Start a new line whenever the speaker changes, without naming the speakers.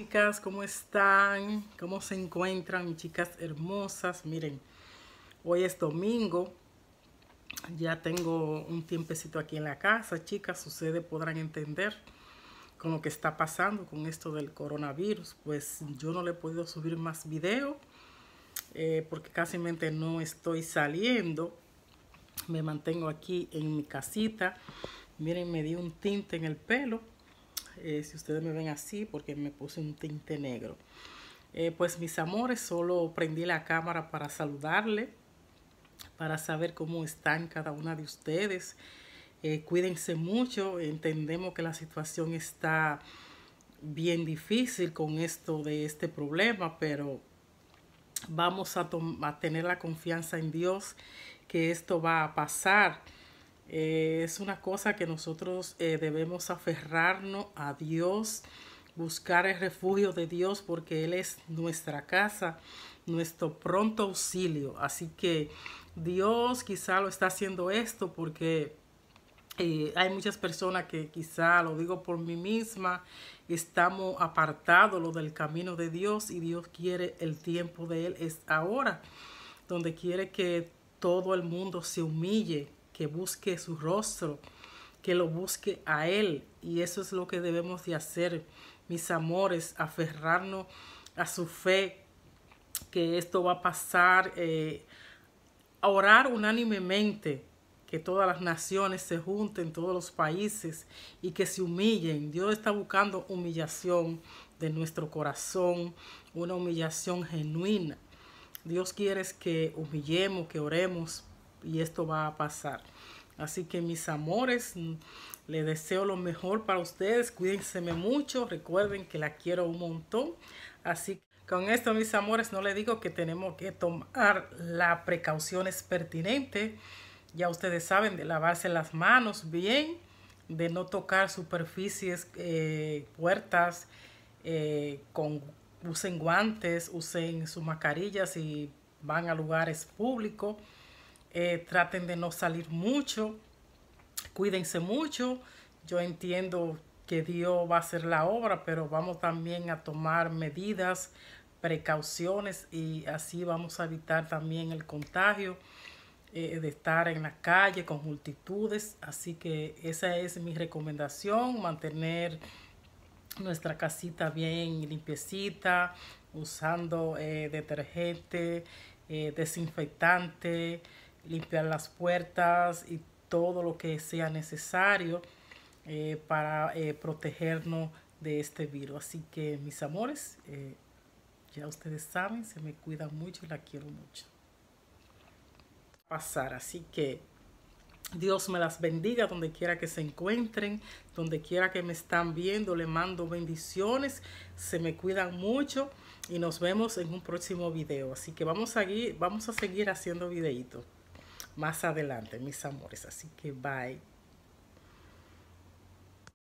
Chicas, ¿cómo están? ¿Cómo se encuentran, chicas hermosas? Miren, hoy es domingo. Ya tengo un tiempecito aquí en la casa, chicas. Ustedes podrán entender con lo que está pasando con esto del coronavirus. Pues yo no le he podido subir más video eh, porque casi no estoy saliendo. Me mantengo aquí en mi casita. Miren, me di un tinte en el pelo eh, si ustedes me ven así porque me puse un tinte negro. Eh, pues mis amores, solo prendí la cámara para saludarle, para saber cómo están cada una de ustedes. Eh, cuídense mucho, entendemos que la situación está bien difícil con esto de este problema, pero vamos a, a tener la confianza en Dios que esto va a pasar. Eh, es una cosa que nosotros eh, debemos aferrarnos a Dios, buscar el refugio de Dios porque Él es nuestra casa, nuestro pronto auxilio. Así que Dios quizá lo está haciendo esto porque eh, hay muchas personas que quizá, lo digo por mí misma, estamos apartados lo del camino de Dios y Dios quiere el tiempo de Él es ahora, donde quiere que todo el mundo se humille que busque su rostro, que lo busque a Él. Y eso es lo que debemos de hacer, mis amores, aferrarnos a su fe, que esto va a pasar, eh, orar unánimemente, que todas las naciones se junten, todos los países, y que se humillen. Dios está buscando humillación de nuestro corazón, una humillación genuina. Dios quiere que humillemos, que oremos y esto va a pasar. Así que mis amores, les deseo lo mejor para ustedes. Cuídense mucho. Recuerden que la quiero un montón. Así que con esto, mis amores, no les digo que tenemos que tomar las precauciones pertinentes. Ya ustedes saben de lavarse las manos bien, de no tocar superficies, eh, puertas, eh, con, usen guantes, usen sus mascarillas y van a lugares públicos. Eh, traten de no salir mucho, cuídense mucho. Yo entiendo que Dios va a hacer la obra, pero vamos también a tomar medidas, precauciones y así vamos a evitar también el contagio eh, de estar en la calle con multitudes. Así que esa es mi recomendación, mantener nuestra casita bien limpiecita, usando eh, detergente, desinfectante, limpiar las puertas y todo lo que sea necesario eh, para eh, protegernos de este virus. Así que mis amores, eh, ya ustedes saben, se me cuidan mucho y la quiero mucho. Pasar, así que Dios me las bendiga donde quiera que se encuentren, donde quiera que me están viendo, le mando bendiciones, se me cuidan mucho y nos vemos en un próximo video. Así que vamos a seguir, vamos a seguir haciendo videitos más adelante, mis amores. Así que bye.